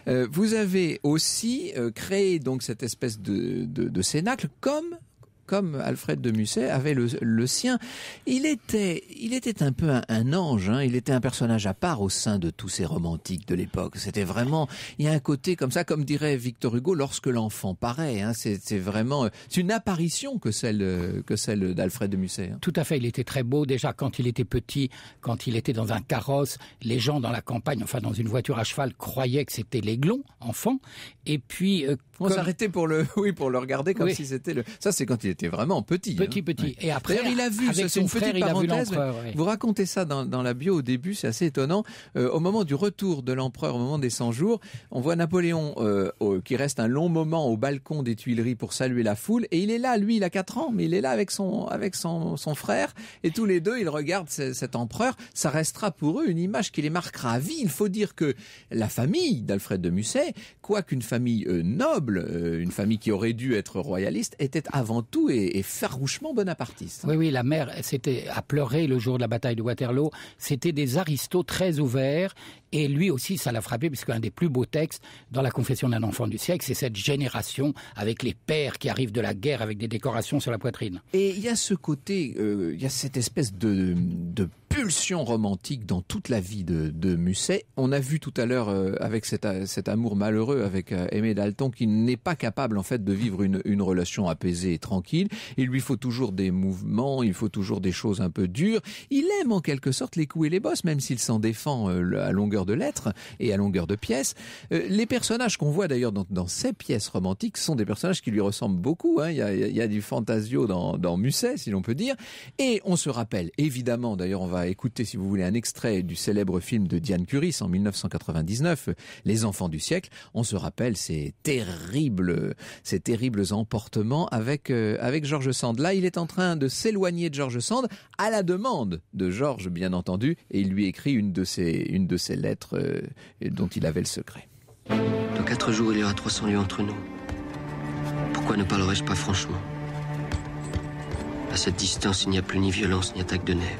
Euh, vous avez aussi euh, créé donc cette espèce de, de, de cénacle comme comme Alfred de Musset avait le, sien. Il était, il était un peu un, ange, hein. il était un personnage à part au sein de tous ces romantiques de l'époque. C'était vraiment, il y a un côté comme ça, comme dirait Victor Hugo, lorsque l'enfant paraît. Hein. C'est vraiment, euh, c'est une apparition que celle, euh, que celle d'Alfred de Musset. Hein. Tout à fait, il était très beau déjà quand il était petit, quand il était dans un carrosse. Les gens dans la campagne, enfin dans une voiture à cheval, croyaient que c'était l'aiglon, enfant. Et puis, euh, on s'arrêtait pour le, oui, pour le regarder comme si c'était le. Ça, c'est quand il était vraiment petit. Petit, hein. petit. Et après, il a vu. C'est une petite parenthèse. Vous racontez ça dans, la bio au début, c'est assez étonnant. Euh, au moment du retour de l'empereur, au moment des 100 jours, on voit Napoléon euh, qui reste un long moment au balcon des Tuileries pour saluer la foule. Et il est là, lui, il a 4 ans, mais il est là avec son avec son, son frère. Et tous les deux, ils regardent cet empereur. Ça restera pour eux une image qui les marquera à vie. Il faut dire que la famille d'Alfred de Musset, quoi qu'une famille euh, noble, euh, une famille qui aurait dû être royaliste, était avant tout et, farouchement bonapartiste. Oui, oui, la mère, c'était à pleurer le jour de la bataille de Waterloo. C'était des aristos très ouverts et lui aussi, ça l'a frappé, puisqu'un des plus beaux textes dans la Confession d'un enfant du siècle, c'est cette génération avec les pères qui arrivent de la guerre avec des décorations sur la poitrine. Et il y a ce côté, euh, il y a cette espèce de, pulsion romantique dans toute la vie de, Musset. On a vu tout à l'heure euh, avec cet, amour malheureux avec euh, Aimé Dalton qui n'est pas capable en fait de vivre une, relation apaisée et tranquille. Il lui faut toujours des mouvements, il faut toujours des choses un peu dures. Il aime en quelque sorte les coups et les bosses, même s'il s'en défend à longueur de lettres et à longueur de pièces. Euh, les personnages qu'on voit d'ailleurs dans, ces pièces romantiques sont des personnages qui lui ressemblent beaucoup. Hein. Il, y a, du fantasio dans, Musset, si l'on peut dire. Et on se rappelle, évidemment, d'ailleurs on va écouter, si vous voulez, un extrait du célèbre film de Diane Curis en 1999, Les enfants du siècle. On se rappelle ces terribles, ces terribles emportements avec, euh, avec George Sand. Là, il est en train de s'éloigner de George Sand à la demande de George, bien entendu, et il lui écrit une de ses, une de ses lettres euh, dont il avait le secret. Dans quatre jours, il y aura 300 lieux entre nous. Pourquoi ne parlerais-je pas franchement À cette distance, il n'y a plus ni violence ni attaque de nerfs.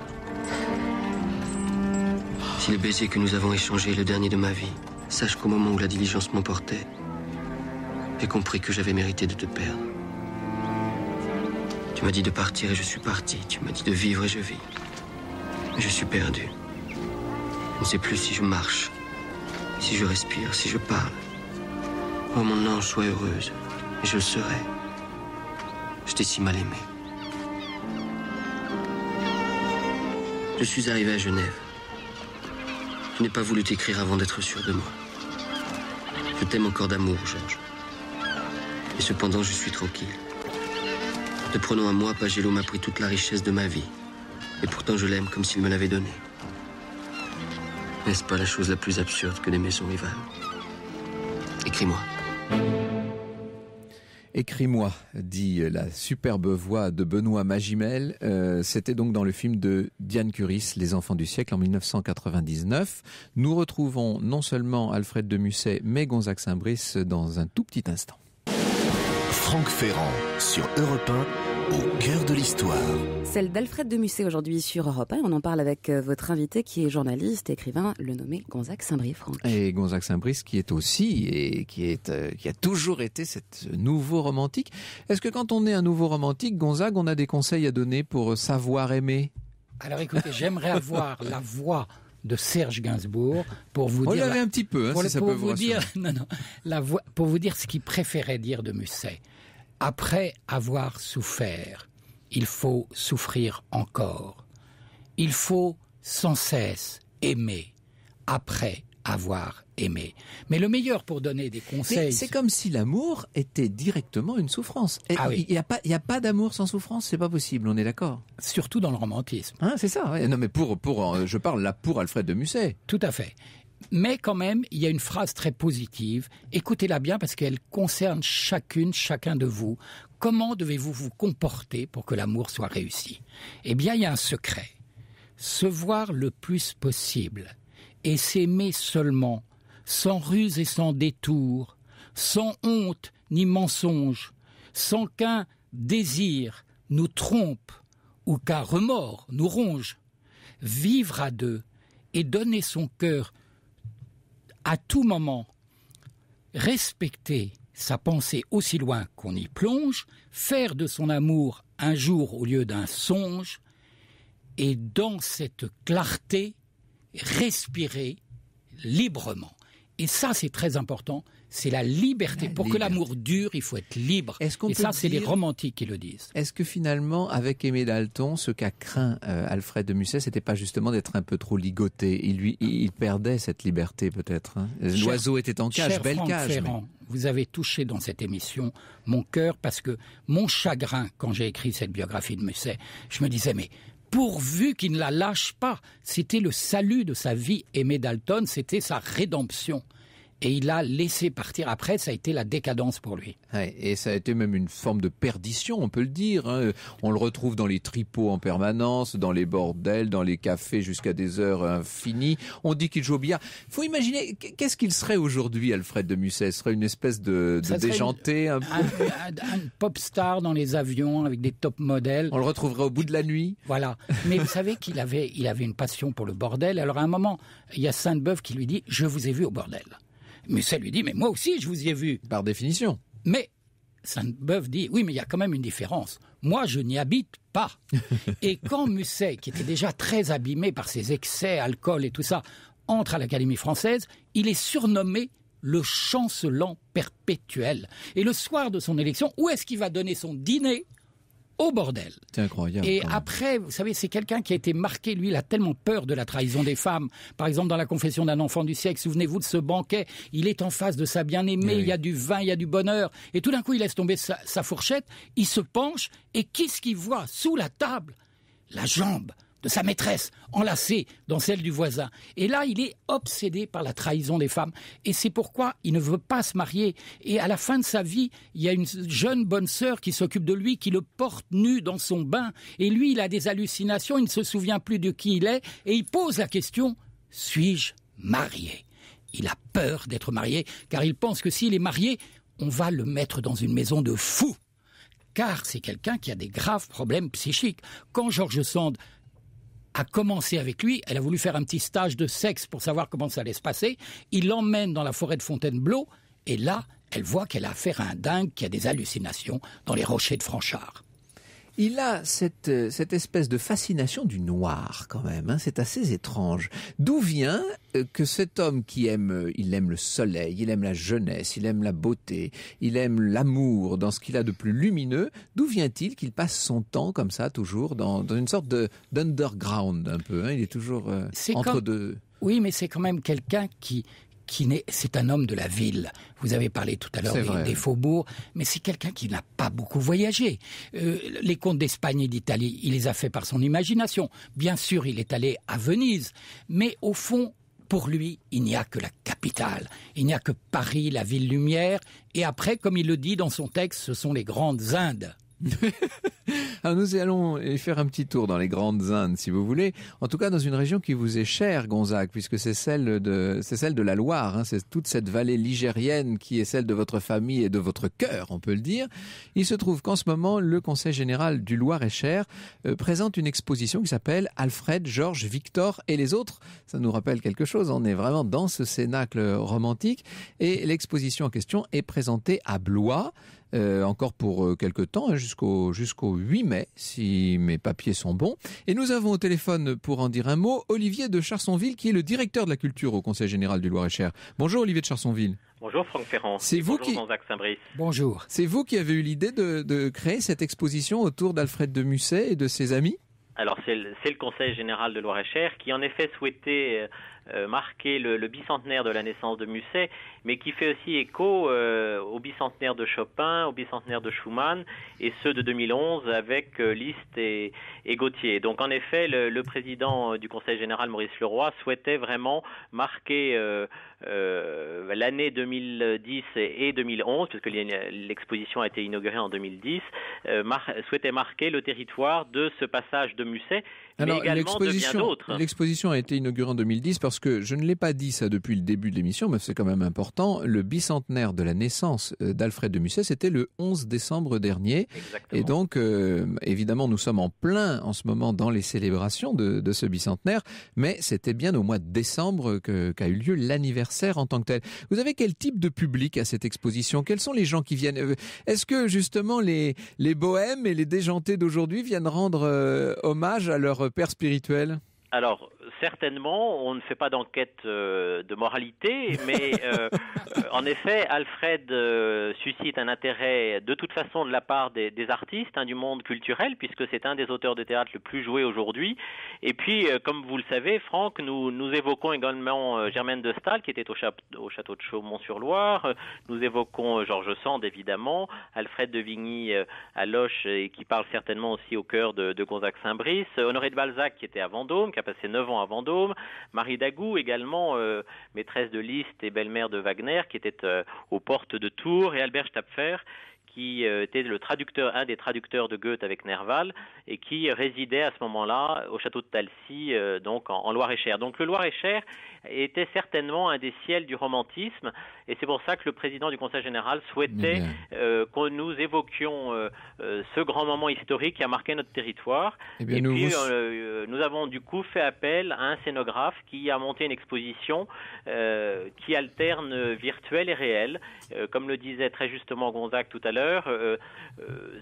Si le baiser que nous avons échangé est le dernier de ma vie, sache qu'au moment où la diligence m'emportait, j'ai compris que j'avais mérité de te perdre. Tu m'as dit de partir et je suis parti. Tu m'as dit de vivre et je vis. Je suis perdu ne sais plus si je marche, si je respire, si je parle. Oh mon ange, sois heureuse. Et je le serai. Je t'ai si mal aimé. Je suis arrivé à Genève. Je n'ai pas voulu t'écrire avant d'être sûr de moi. Je t'aime encore d'amour, Georges. Et cependant, je suis tranquille. Te prenant à moi, Pagello m'a pris toute la richesse de ma vie. Et pourtant, je l'aime comme s'il me l'avait donnée. N'est-ce pas la chose la plus absurde que les maisons rivales Écris-moi. Écris-moi, dit la superbe voix de Benoît Magimel. Euh, c'était donc dans le film de Diane Curis, Les Enfants du siècle, en 1999. Nous retrouvons non seulement Alfred de Musset, mais Gonzague Saint-Brice dans un tout petit instant. Franck Ferrand sur Europe au cœur de l'histoire. Celle d'Alfred de Musset aujourd'hui sur Europe 1. On en parle avec euh, votre invité qui est journaliste, écrivain, le nommé Gonzague Saint-Brieuc, Et Gonzague Saint-Brieuc qui est aussi et qui est euh, qui a toujours été cette euh, nouveau romantique. Est-ce que quand on est un nouveau romantique, Gonzague, on a des conseils à donner pour savoir aimer Alors écoutez, j'aimerais avoir la voix de Serge Gainsbourg pour vous dire. un petit peu, hein, vous, dire, non, non, la voix, pour vous dire ce qu'il préférait dire de Musset. Après avoir souffert, il faut souffrir encore. Il faut sans cesse aimer après avoir aimé. Mais le meilleur pour donner des conseils. C'est comme si l'amour était directement une souffrance. Ah il n'y a pas, d'amour sans souffrance, c'est pas possible. On est d'accord. Surtout dans le romantisme. Hein, c'est ça. Non, mais pour, pour, euh, je parle là pour Alfred de Musset. Tout à fait. Mais quand même, il y a une phrase très positive. Écoutez-la bien parce qu'elle concerne chacune, chacun de vous. Comment devez-vous vous comporter pour que l'amour soit réussi Eh bien, il y a un secret. Se voir le plus possible et s'aimer seulement, sans ruse et sans détour, sans honte ni mensonge, sans qu'un désir nous trompe ou qu'un remords nous ronge. Vivre à deux et donner son cœur à tout moment respecter sa pensée aussi loin qu'on y plonge, faire de son amour un jour au lieu d'un songe, et dans cette clarté, respirer librement. Et ça, c'est très important, c'est la liberté. pour que l'amour dure, il faut être libre. Et ça, c'est les romantiques qui le disent. Est-ce que finalement, avec Aimé Dalton, ce qu'a craint euh, Alfred de Musset, c'était pas justement d'être un peu trop ligoté Il perdait cette liberté peut-être. Hein. L'oiseau était en cage, belle cage. Vous avez touché dans cette émission mon cœur parce que mon chagrin quand j'ai écrit cette biographie de Musset, je me disais mais pourvu qu'il ne la lâche pas. C'était le salut de sa vie. Aimé Dalton, c'était sa rédemption et il a laissé partir. Après, ça a été la décadence pour lui. et ça a été même une forme de perdition, on peut le dire. Hein. On le retrouve dans les tripots en permanence, dans les bordels, dans les cafés jusqu'à des heures infinies. On dit qu'il joue au billard. Faut imaginer, qu'est-ce qu'il serait aujourd'hui, Alfred de Musset Ce serait une espèce de, déjanté, un, pop star dans les avions avec des top modèles. On le retrouverait au bout de la nuit. Voilà. Mais vous savez qu'il avait, il avait une passion pour le bordel. Alors à un moment, il y a Sainte-Beuve qui lui dit, je vous ai vu au bordel. Mais ça lui dit, mais moi aussi, je vous y ai vu. Par définition. Mais Sainte-Beuve dit, oui, mais il y a quand même une différence. Moi, je n'y habite pas. et quand Musset, qui était déjà très abîmé par ses excès, alcool et tout ça, entre à l'Académie française, il est surnommé le chancelant perpétuel. Et le soir de son élection, où est-ce qu'il va donner son dîner bordel. C'est incroyable. Et après, vous savez, c'est quelqu'un qui a été marqué, lui, il a tellement peur de la trahison des femmes. Par exemple, dans la confession d'un enfant du siècle, souvenez-vous de ce banquet, il est en face de sa bien-aimée, il y a du vin, il y a du bonheur, et tout d'un coup, il laisse tomber sa, sa fourchette, il se penche, et qu'est-ce qu'il voit sous la table La jambe de sa maîtresse, enlacée dans celle du voisin. Et là, il est obsédé par la trahison des femmes. Et c'est pourquoi il ne veut pas se marier. Et à la fin de sa vie, il y a une jeune bonne sœur qui s'occupe de lui, qui le porte nu dans son bain. Et lui, il a des hallucinations, il ne se souvient plus de qui il est. Et il pose la question, suis-je marié Il a peur d'être marié, car il pense que s'il est marié, on va le mettre dans une maison de fous car c'est quelqu'un qui a des graves problèmes psychiques. Quand George Sand a commencé avec lui. Elle a voulu faire un petit stage de sexe pour savoir comment ça allait se passer. Il l'emmène dans la forêt de Fontainebleau et là, elle voit qu'elle a affaire à un dingue qui a des hallucinations dans les rochers de Franchard. Il a cette, euh, cette espèce de fascination du noir quand même, hein. c'est assez étrange. D'où vient euh, que cet homme qui aime, euh, il aime le soleil, il aime la jeunesse, il aime la beauté, il aime l'amour dans ce qu'il a de plus lumineux, d'où vient-il qu'il passe son temps comme ça toujours dans, une sorte d'underground un peu, hein? il est toujours entre deux. Oui, mais c'est quand même quelqu'un qui, c'est un homme de la ville. Vous avez parlé tout à l'heure des, faubourgs, mais c'est quelqu'un qui n'a pas beaucoup voyagé. Euh, les contes d'Espagne et d'Italie, il les a faits par son imagination. Bien sûr, il est allé à Venise, mais au fond, pour lui, il n'y a que la capitale. Il n'y a que Paris, la ville lumière, et après, comme il le dit dans son texte, ce sont les grandes Indes. Alors nous allons faire un petit tour dans les grandes Indes, si vous voulez. En tout cas, dans une région qui vous est chère, Gonzague, puisque c'est celle de, c'est celle de la Loire. Hein. C'est toute cette vallée ligérienne qui est celle de votre famille et de votre cœur, on peut le dire. Il se trouve qu'en ce moment, le Conseil général du loire et cher euh, présente une exposition qui s'appelle Alfred, Georges, Victor et les autres. Ça nous rappelle quelque chose. On est vraiment dans ce cénacle romantique. Et l'exposition en question est présentée à Blois. Euh, encore pour euh, quelques temps, hein, jusqu'au jusqu'au 8 mai, si mes papiers sont bons. Et nous avons au téléphone, pour en dire un mot, Olivier de Charsonville, qui est le directeur de la culture au Conseil général du Loir-et-Cher. Bonjour Olivier de Charsonville. Bonjour Franck Ferrand. C'est vous qui. Bonjour. C'est vous qui avez eu l'idée de, créer cette exposition autour d'Alfred de Musset et de ses amis alors c'est le, Conseil général de loir et cher qui en effet souhaitait euh, euh, marquer le, bicentenaire de la naissance de Musset, mais qui fait aussi écho euh, au bicentenaire de Chopin, au bicentenaire de Schumann, et ceux de 2011 avec euh, Liszt et, et, Gauthier. Donc en effet, le, président du Conseil général, Maurice Leroy, souhaitait vraiment marquer l'année 2010 et, 2011, puisque l'exposition a été inaugurée en 2010, souhaitait marquer le territoire de ce passage de Musset, alors, mais également hein. L'exposition a été inaugurée en 2010 parce que je ne l'ai pas dit ça depuis le début de l'émission, mais c'est quand même important. Le bicentenaire de la naissance euh, d'Alfred de Musset, c'était le 11 décembre dernier. Et donc, euh, évidemment, nous sommes en plein en ce moment dans les célébrations de, ce bicentenaire, mais c'était bien au mois de décembre qu'a eu lieu l'anniversaire en tant que tel. Vous avez quel type de public à cette exposition Quels sont les gens qui viennent euh, Est-ce que justement les, les bohèmes et les déjantés d'aujourd'hui viennent rendre hommage à leur père spirituel Alors, certainement, on ne fait pas d'enquête euh, de moralité, mais euh, en effet, Alfred euh, suscite un intérêt de toute façon de la part des, artistes, hein, du monde culturel, puisque c'est un des auteurs de théâtre le plus joué aujourd'hui. Et puis, comme vous le savez, Franck, nous, nous évoquons également Germaine de Stahl, qui était au, château de Chaumont-sur-Loire. Nous évoquons Georges Sand, évidemment, Alfred de Vigny à Loche, et qui parle certainement aussi au cœur de, de Gonzague-Saint-Brice. Honoré de Balzac, qui était à Vendôme, qui a passé 9 ans Marie Dagou également, euh, maîtresse de Liszt et belle-mère de Wagner, qui était euh, aux portes de Tours, et Albert Stapfer, qui euh, était le traducteur, un des traducteurs de Goethe avec Nerval, et qui résidait à ce moment-là au château de Talcy, donc en, en Loire-et-Cher. Donc le Loire-et-Cher était certainement un des ciels du romantisme. Et c'est pour ça que le président du Conseil général souhaitait euh, que nous évoquions euh, euh, ce grand moment historique qui a marqué notre territoire. Eh et, nous puis, euh, nous avons du coup fait appel à un scénographe qui a monté une exposition qui alterne virtuel et réel. comme le disait très justement Gonzague tout à l'heure,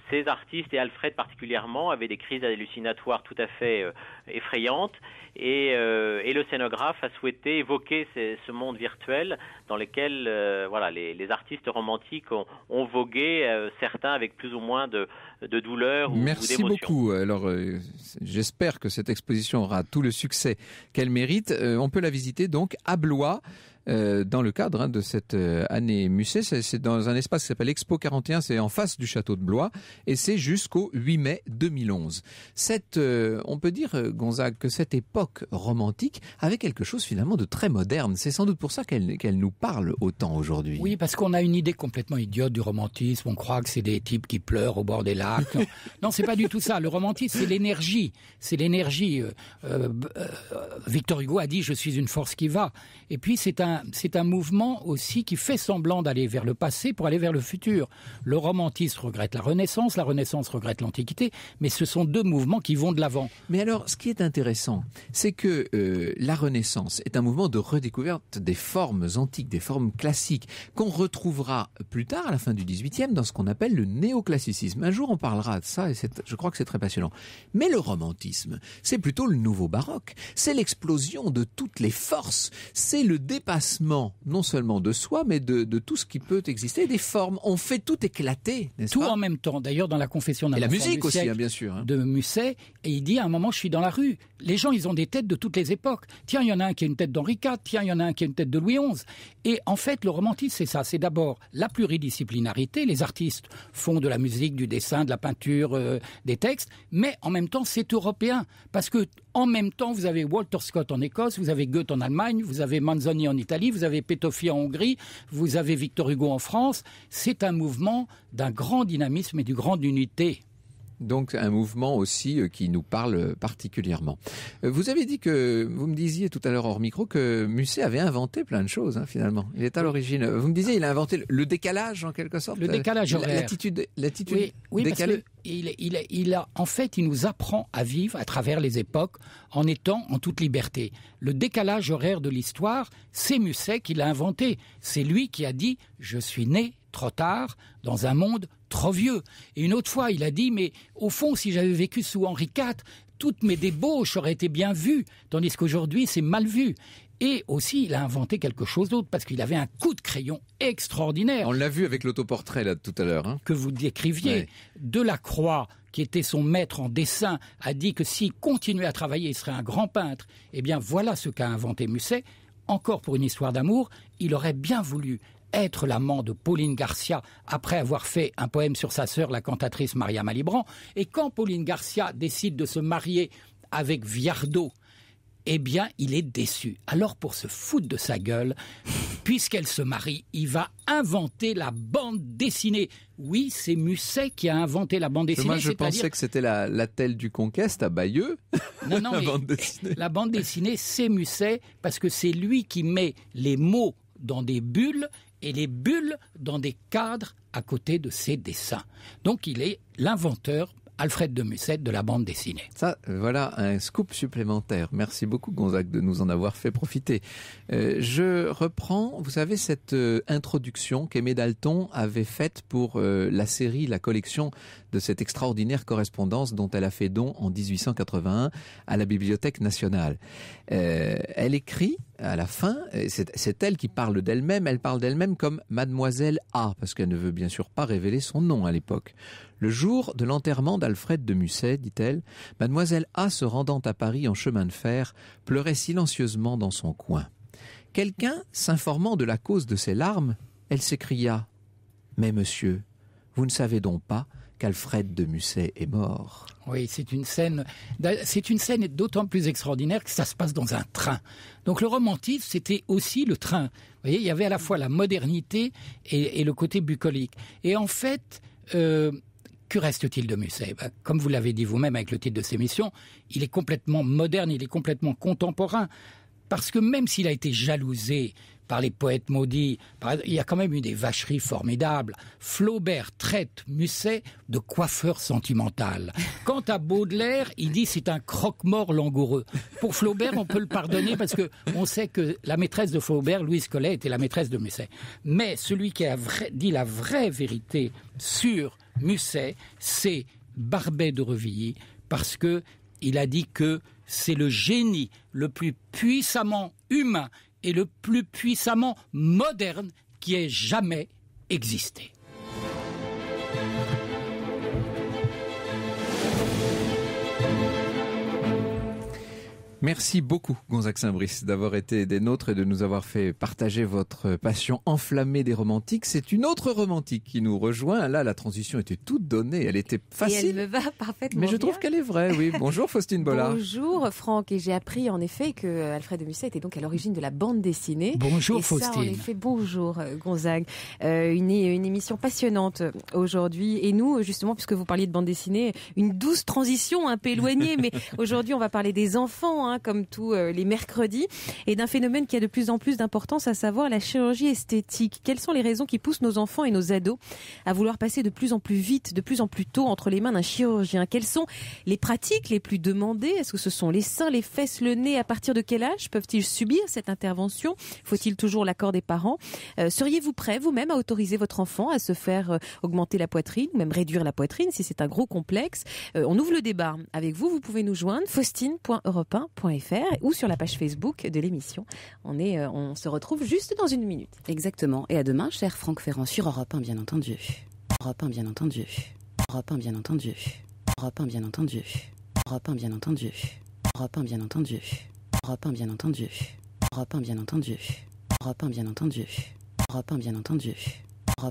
ces artistes et Alfred particulièrement avaient des crises hallucinatoires tout à fait effrayantes. et le scénographe a souhaité évoquer ce monde virtuel dans lequel euh, voilà, les, artistes romantiques ont, vogué, euh, certains avec plus ou moins de, de douleur ou, Merci beaucoup. Alors, euh, j'espère que cette exposition aura tout le succès qu'elle mérite. on peut la visiter donc à Blois. Euh, dans le cadre hein, de cette euh, année Musée. C'est dans un espace qui s'appelle Expo 41, c'est en face du château de Blois, et c'est jusqu'au 8 mai 2011. Cette, euh, on peut dire, Gonzague, que cette époque romantique avait quelque chose finalement de très moderne. C'est sans doute pour ça qu'elle qu'elle nous parle autant aujourd'hui. Oui, parce qu'on a une idée complètement idiote du romantisme. On croit que c'est des types qui pleurent au bord des lacs. Non, non c'est pas du tout ça. Le romantisme, c'est l'énergie. C'est l'énergie. Victor Hugo a dit, je suis une force qui va. Et puis, c'est un c'est un mouvement aussi qui fait semblant d'aller vers le passé pour aller vers le futur. Le romantisme regrette la Renaissance, la Renaissance regrette l'Antiquité, mais ce sont deux mouvements qui vont de l'avant. Mais alors, ce qui est intéressant, c'est que euh, la Renaissance est un mouvement de redécouverte des formes antiques, des formes classiques, qu'on retrouvera plus tard, à la fin du XVIIIe, dans ce qu'on appelle le néoclassicisme. Un jour, on parlera de ça, et je crois que c'est très passionnant. Mais le romantisme, c'est plutôt le nouveau baroque, c'est l'explosion de toutes les forces, c'est le dépassement non seulement de soi, mais de, tout ce qui peut exister, des formes. On fait tout éclater, n'est-ce Tout en même temps. D'ailleurs, dans la confession d'un Et la musique aussi, hein, bien sûr. Hein. De Musset, et il dit à un moment, je suis dans la rue. Les gens, ils ont des têtes de toutes les époques. Tiens, il y en a un qui a une tête d'Henri IV, tiens, il y en a un qui a une tête de Louis XI. Et en fait, le romantisme, c'est ça. C'est d'abord la pluridisciplinarité. Les artistes font de la musique, du dessin, de la peinture, euh, des textes, mais en même temps, c'est européen. Parce que en même temps, vous avez Walter Scott en Écosse, vous avez Goethe en Allemagne, vous avez Manzoni en Italie, vous avez Petofi en Hongrie, vous avez Victor Hugo en France. C'est un mouvement d'un grand dynamisme et d'une grande unité. Donc un mouvement aussi euh, qui nous parle particulièrement. Euh, vous avez dit que vous me disiez tout à l'heure hors micro que Musset avait inventé plein de choses hein, finalement. Il est à l'origine. Vous me disiez il a inventé le décalage en quelque sorte. Le euh, décalage horaire. L'attitude, l'attitude oui, oui, a, en fait, il nous apprend à vivre à travers les époques en étant en toute liberté. Le décalage horaire de l'histoire, c'est Musset qui l'a inventé. C'est lui qui a dit je suis né trop tard dans un monde trop vieux. Et une autre fois, il a dit, mais au fond, si j'avais vécu sous Henri IV, toutes mes débauches auraient été bien vues, tandis qu'aujourd'hui, c'est mal vu. Et aussi, il a inventé quelque chose d'autre parce qu'il avait un coup de crayon extraordinaire. On l'a vu avec l'autoportrait là tout à l'heure. Hein. Que vous décriviez. Delacroix, De la Croix, qui était son maître en dessin, a dit que s'il continuait à travailler, il serait un grand peintre. Eh bien, voilà ce qu'a inventé Musset. Encore pour une histoire d'amour, il aurait bien voulu être l'amant de Pauline Garcia après avoir fait un poème sur sa sœur, la cantatrice Maria Malibran. Et quand Pauline Garcia décide de se marier avec Viardo, eh bien, il est déçu. Alors, pour se foutre de sa gueule, puisqu'elle se marie, il va inventer la bande dessinée. Oui, c'est Musset qui a inventé la bande dessinée. Moi, je pensais que c'était la, la telle du Conquest à Bayeux. Non, non, la, bande dessinée. la bande dessinée, c'est Musset parce que c'est lui qui met les mots dans des bulles et les bulles dans des cadres à côté de ses dessins. Donc il est l'inventeur Alfred de Musset de la bande dessinée. Ça, euh, voilà un scoop supplémentaire. Merci beaucoup Gonzague de nous en avoir fait profiter. Euh, je reprends, vous savez, cette euh, introduction qu'Aimé Dalton avait faite pour la série, la collection de cette extraordinaire correspondance dont elle a fait don en 1881 à la Bibliothèque nationale. elle écrit à la fin, c'est elle qui parle d'elle-même, elle parle d'elle-même comme mademoiselle A, parce qu'elle ne veut bien sûr pas révéler son nom à l'époque. Le jour de l'enterrement d'Alfred de Musset, dit-elle, mademoiselle A se rendant à Paris en chemin de fer, pleurait silencieusement dans son coin. Quelqu'un, s'informant de la cause de ses larmes, elle s'écria Mais monsieur, vous ne savez donc pas qu'Alfred de Musset est mort. Oui, c'est une scène, c'est une scène d'autant plus extraordinaire que ça se passe dans un train. Donc le romantisme, c'était aussi le train. Vous voyez, il y avait à la fois la modernité et, le côté bucolique. Et en fait, euh, que reste-t-il de Musset eh ben, Comme vous l'avez dit vous-même avec le titre de cette missions, il est complètement moderne, il est complètement contemporain. Parce que même s'il a été jalousé par les poètes maudits, il y a quand même eu des vacheries formidables. Flaubert traite Musset de coiffeur sentimental. Quant à Baudelaire, il dit c'est un croque-mort langoureux. Pour Flaubert, on peut le pardonner parce que on sait que la maîtresse de Flaubert, Louise Collet, était la maîtresse de Musset. Mais celui qui a dit la vraie vérité sur Musset, c'est Barbet de Revilly, parce que il a dit que c'est le génie le plus puissamment humain et le plus puissamment moderne qui ait jamais existé. Merci beaucoup, Gonzague Saint-Brice, d'avoir été des nôtres et de nous avoir fait partager votre passion enflammée des romantiques. C'est une autre romantique qui nous rejoint. Là, la transition était toute donnée. Elle était facile. elle me va parfaitement. Mais je trouve qu'elle est vraie, oui. Bonjour, Faustine Bollard. Bonjour, Franck. Et j'ai appris, en effet, que euh, Alfred de Musset était donc à l'origine de la bande dessinée. Bonjour, Faustine. en effet, bonjour, euh, Gonzague. Euh, une, émission passionnante aujourd'hui. Et nous, justement, puisque vous parliez de bande dessinée, une douce transition un peu éloignée. mais aujourd'hui, on va parler des enfants. Hein, comme tous euh, les mercredis, et d'un phénomène qui a de plus en plus d'importance, à savoir la chirurgie esthétique. Quelles sont les raisons qui poussent nos enfants et nos ados à vouloir passer de plus en plus vite, de plus en plus tôt entre les mains d'un chirurgien Quelles sont les pratiques les plus demandées Est-ce que ce sont les seins, les fesses, le nez À partir de quel âge peuvent-ils subir cette intervention Faut-il toujours l'accord des parents euh, Seriez-vous prêt vous-même à autoriser votre enfant à se faire euh, augmenter la poitrine, ou même réduire la poitrine si c'est un gros complexe On ouvre le débat avec vous. Vous pouvez nous joindre faustineeurope francebleu.fr ou sur la page Facebook de l'émission. On, est, on se retrouve juste dans une minute. Exactement. Et à demain, cher Franck Ferrand, sur Europe 1, bien entendu. Europe 1, bien entendu. Europe 1, bien entendu. Europe 1, bien entendu. Europe 1, bien entendu. Europe 1, bien entendu. Europe 1, bien entendu. Europe 1, bien entendu. Europe 1, bien entendu. Europe 1, bien entendu.